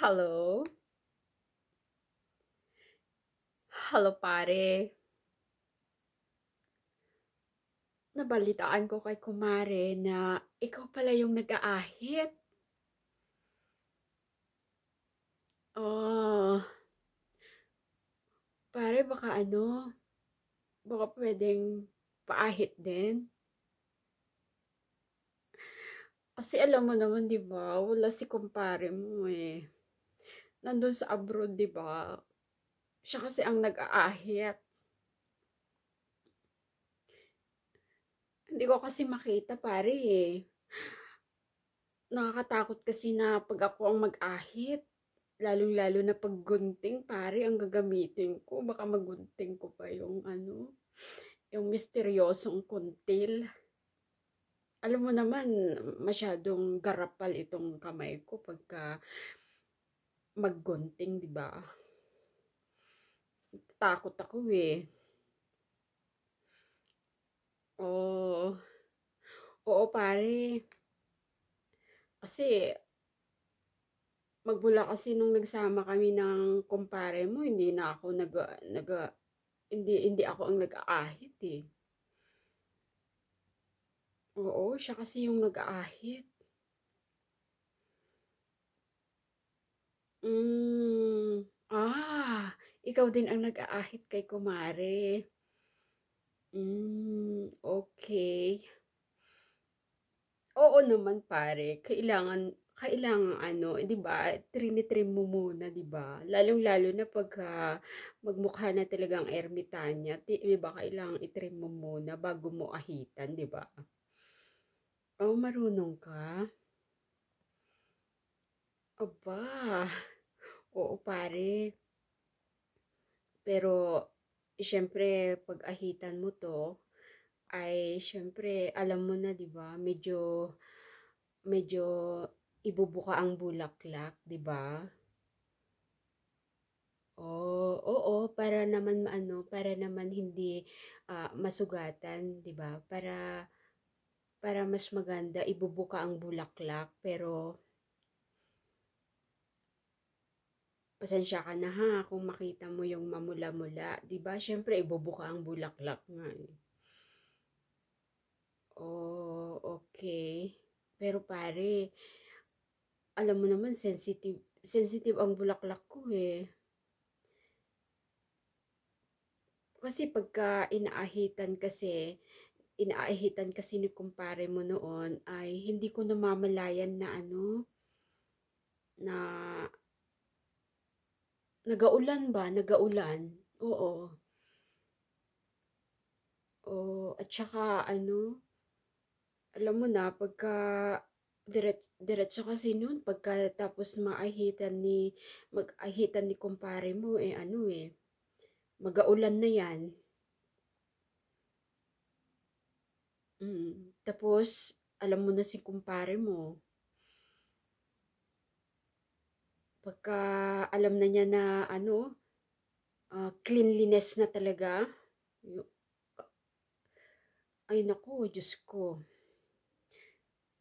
Hello? Hello, pare. Nabalitaan ko kay kumare na ikaw pala yung nag-aahit. Oh. Pare, baka ano, baka pwedeng paahit din. Kasi alam mo naman, di ba, wala si kumpare mo eh nandun sa abroad, di ba? Siya kasi ang nag-aahit. Hindi ko kasi makita, pare eh. Nakakatakot kasi na pag ako ang mag-ahit, lalong-lalo na pag gunting, pare, ang gagamitin ko. Baka magunting ko pa yung ano, yung misteryosong kuntil. Alam mo naman, masyadong garapal itong kamay ko pagka maggunting, di ba? Takot ako eh. Oo. Oo, pare. Kasi, magbula kasi nung nagsama kami ng kumpare mo, hindi na ako nag, nag hindi, hindi ako ang nag-aahit eh. Oo, siya kasi yung nag-aahit. Mm, ah, ikaw din ang nag-aahit kay kumare. Mm, okay. Oo naman pare, kailangan kailangan ano, eh, 'di ba? Trinitrim mo muna, 'di ba? Lalong-lalo na pag uh, magmukha na talaga ang ermitanya, 'di ba? Kailangan itrim mo muna bago mo ahitan, 'di ba? Oh, marunong ka. Aba, oo pare. Pero, syempre, pag ahitan mo to, ay syempre, alam mo na, di ba? Medyo, medyo ibubuka ang bulaklak, di ba? Oo, oh, oo, para naman maano, para naman hindi ah, masugatan, 'di ba? Para para mas maganda ibubuka ang bulaklak pero pasensya ka na ha kung makita mo yung mamula-mula. ba diba? Siyempre, ibubuka ang bulaklak nga. Eh. Oh, okay. Pero pare, alam mo naman, sensitive, sensitive ang bulaklak ko eh. Kasi pagka inaahitan kasi, inaahitan kasi ni kumpare mo noon, ay hindi ko namamalayan na ano, na Nagaulan ba? Nagaulan. Oo. Oo. At saka, ano, alam mo na, pagka, diret, diretso kasi noon, pagka tapos maahitan ni, mag-ahitan ni kumpare mo, eh ano eh, magaulan na yan. Mm. Tapos, alam mo na si kumpare mo, pagka alam na niya na ano, uh, cleanliness na talaga. Ay naku, Diyos ko.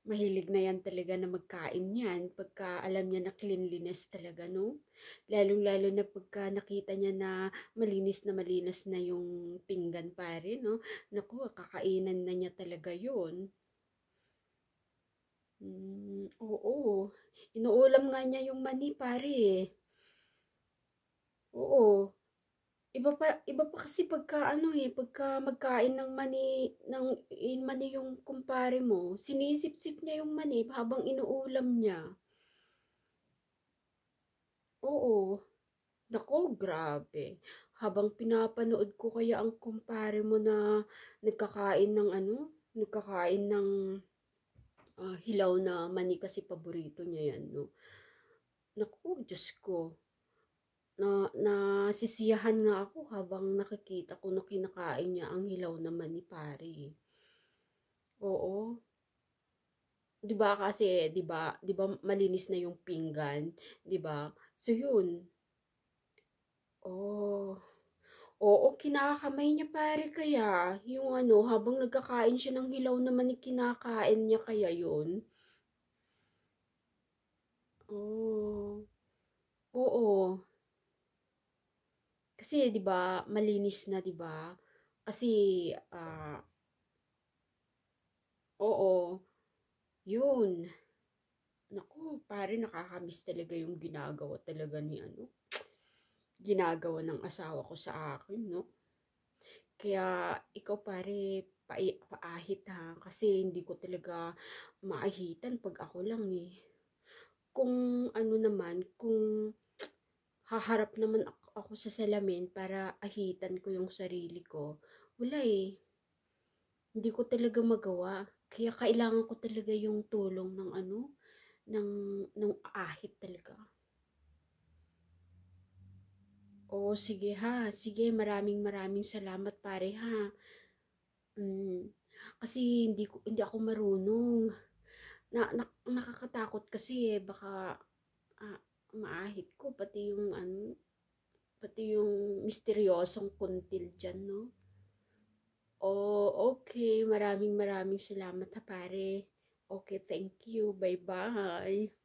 Mahilig na yan talaga na magkain yan pagka alam niya na cleanliness talaga, no? Lalong-lalo na pagka nakita niya na malinis na malinis na yung pinggan pare, no? Naku, kakainan na niya talaga yon Mm, oo. Inuulam nga niya yung mani, pare. Oo. Iba pa, iba pa kasi pagka ano eh, pagka magkain ng mani, ng in mani yung kumpare mo, sinisip-sip niya yung mani habang inuulam niya. Oo. Nako, grabe. Habang pinapanood ko kaya ang kumpare mo na nagkakain ng ano, nagkakain ng uh, hilaw na mani kasi paborito niya yan, no. Naku, Diyos ko. Na, nasisiyahan nga ako habang nakikita ko na kinakain niya ang hilaw na mani, pare. Oo. 'Di ba kasi, 'di ba, 'di ba malinis na yung pinggan, 'di ba? So yun. Oh. Oo, kinakamay niya pare kaya. Yung ano, habang nagkakain siya ng hilaw naman ni kinakain niya kaya yun. Oo. Oh, oo. Kasi 'di ba, malinis na 'di ba? Kasi ah uh, Oo. Yun. Naku, pare nakakamiss talaga yung ginagawa talaga ni ano, ginagawa ng asawa ko sa akin, no? Kaya, ikaw pare, pa paahit ha. Kasi hindi ko talaga maahitan pag ako lang eh. Kung ano naman, kung haharap naman ako sa salamin para ahitan ko yung sarili ko, wala eh. Hindi ko talaga magawa. Kaya kailangan ko talaga yung tulong ng ano, ng, ng ahit talaga. Oo, sige ha. Sige, maraming maraming salamat pare ha. Mm, kasi hindi ko hindi ako marunong. Na, na nakakatakot kasi eh baka ah, maahit ko pati yung ano pati yung misteryosong kuntil diyan, no. Oh, okay. Maraming maraming salamat ha pare. Okay, thank you. Bye-bye.